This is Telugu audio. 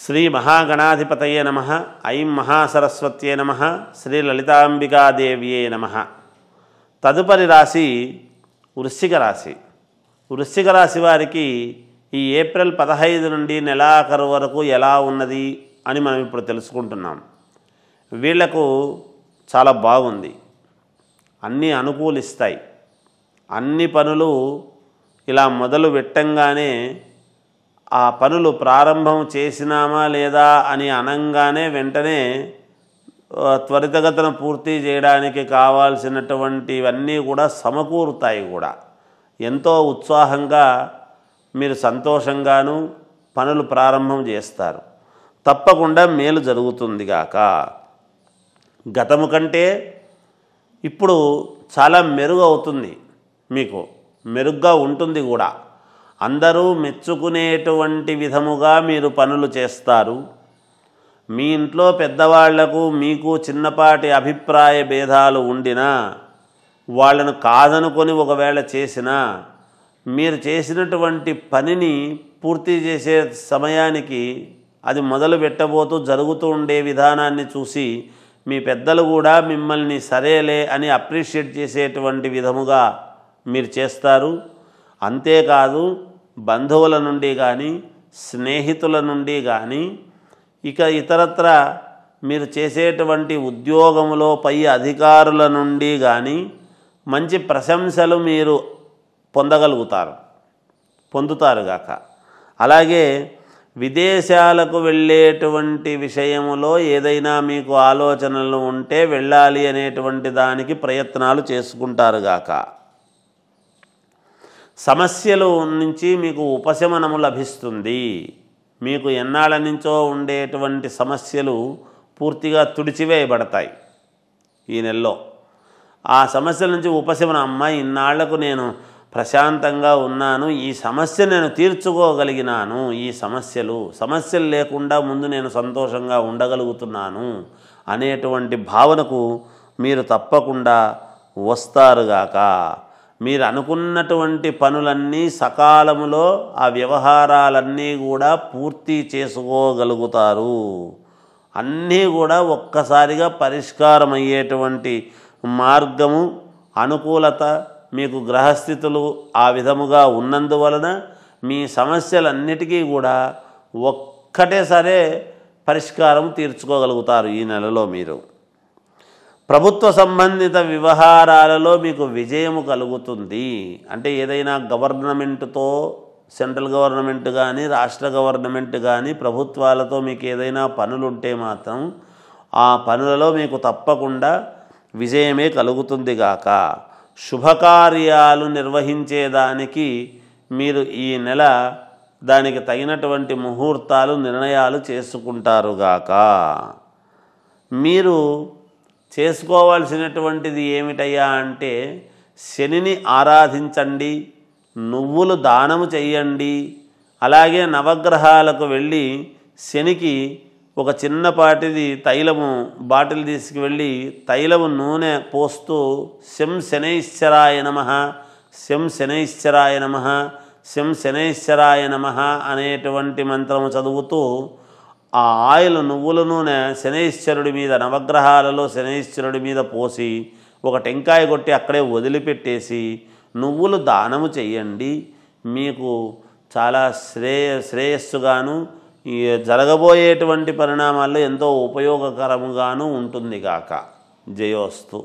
శ్రీ మహాగణాధిపతయే నమ ఐం మహాసరస్వత్యే నమ శ్రీ లలితాంబికాదేవ్యే నమ తదుపరి రాశి వృశ్చిక రాశి వృశ్చిక రాశి వారికి ఈ ఏప్రిల్ పదహైదు నుండి నెలాఖరు వరకు ఎలా ఉన్నది అని మనం ఇప్పుడు తెలుసుకుంటున్నాం వీళ్లకు చాలా బాగుంది అన్నీ అనుకూలిస్తాయి అన్ని పనులు ఇలా మొదలు పెట్టంగానే ఆ పనులు ప్రారంభం చేసినామా లేదా అని అనంగానే వెంటనే త్వరితగతను పూర్తి చేయడానికి కావాల్సినటువంటివన్నీ కూడా సమకూరుతాయి కూడా ఎంతో ఉత్సాహంగా మీరు సంతోషంగాను పనులు ప్రారంభం చేస్తారు తప్పకుండా మేలు జరుగుతుంది కాక గతము కంటే ఇప్పుడు చాలా మెరుగు అవుతుంది మీకు మెరుగ్గా ఉంటుంది కూడా అందరూ మెచ్చుకునేటువంటి విధముగా మీరు పనులు చేస్తారు మీ ఇంట్లో పెద్దవాళ్లకు మీకు చిన్నపాటి అభిప్రాయ భేదాలు ఉండినా వాళ్ళను కాదనుకొని ఒకవేళ చేసినా మీరు చేసినటువంటి పనిని పూర్తి చేసే సమయానికి అది మొదలు పెట్టబోతూ జరుగుతూ ఉండే విధానాన్ని చూసి మీ పెద్దలు కూడా మిమ్మల్ని సరేలే అని అప్రిషియేట్ చేసేటువంటి విధముగా మీరు చేస్తారు అంతేకాదు బంధువుల నుండి కానీ స్నేహితుల నుండి కానీ ఇక ఇతరత్ర మీరు చేసేటువంటి ఉద్యోగములో పై అధికారుల నుండి కానీ మంచి ప్రశంసలు మీరు పొందగలుగుతారు పొందుతారు గాక అలాగే విదేశాలకు వెళ్ళేటువంటి విషయములో ఏదైనా మీకు ఆలోచనలు ఉంటే వెళ్ళాలి అనేటువంటి దానికి ప్రయత్నాలు చేసుకుంటారుగాక సమస్యలు నుంచి మీకు ఉపశమనము లభిస్తుంది మీకు ఎన్నాళ్ళ నుంచో ఉండేటువంటి సమస్యలు పూర్తిగా తుడిచివేయబడతాయి ఈ నెలలో ఆ సమస్యల నుంచి ఉపశమనం అమ్మాయి ఇన్నాళ్లకు నేను ప్రశాంతంగా ఉన్నాను ఈ సమస్య నేను తీర్చుకోగలిగినాను ఈ సమస్యలు సమస్యలు లేకుండా ముందు నేను సంతోషంగా ఉండగలుగుతున్నాను అనేటువంటి భావనకు మీరు తప్పకుండా వస్తారుగాక మీరు అనుకున్నటువంటి పనులన్నీ సకాలములో ఆ వ్యవహారాలన్నీ కూడా పూర్తి చేసుకోగలుగుతారు అన్నీ కూడా ఒక్కసారిగా పరిష్కారం అయ్యేటువంటి మార్గము అనుకూలత మీకు గ్రహస్థితులు ఆ విధముగా ఉన్నందువలన మీ సమస్యలన్నిటికీ కూడా సరే పరిష్కారం తీర్చుకోగలుగుతారు ఈ నెలలో మీరు ప్రభుత్వ సంబంధిత వ్యవహారాలలో మీకు విజయము కలుగుతుంది అంటే ఏదైనా గవర్నమెంట్తో సెంట్రల్ గవర్నమెంట్ కానీ రాష్ట్ర గవర్నమెంట్ కానీ ప్రభుత్వాలతో మీకు ఏదైనా పనులుంటే మాత్రం ఆ పనులలో మీకు తప్పకుండా విజయమే కలుగుతుంది గాక శుభకార్యాలు నిర్వహించేదానికి మీరు ఈ నెల దానికి తగినటువంటి ముహూర్తాలు నిర్ణయాలు చేసుకుంటారుగాక మీరు చేసుకోవాల్సినటువంటిది ఏమిటయ్యా అంటే శనిని ఆరాధించండి నువ్వులు దానము చెయ్యండి అలాగే నవగ్రహాలకు వెళ్ళి శనికి ఒక చిన్నపాటిది తైలము బాటిల్ తీసుకువెళ్ళి తైలము నూనె పోస్తూ శం శనైశ్వరాయ నమ శం శనైశ్వరాయ నమ శం శనైశ్వరాయ నమ అనేటువంటి మంత్రము చదువుతూ ఆ ఆయిల్ నువ్వుల నూనె శనైశ్వరుడి మీద నవగ్రహాలలో శనైశ్వరుడి మీద పోసి ఒక టెంకాయ కొట్టి అక్కడే వదిలిపెట్టేసి నువ్వులు దానము చెయ్యండి మీకు చాలా శ్రేయ శ్రేయస్సుగాను జరగబోయేటువంటి పరిణామాల్లో ఎంతో ఉపయోగకరముగాను ఉంటుంది గాక జయోస్తు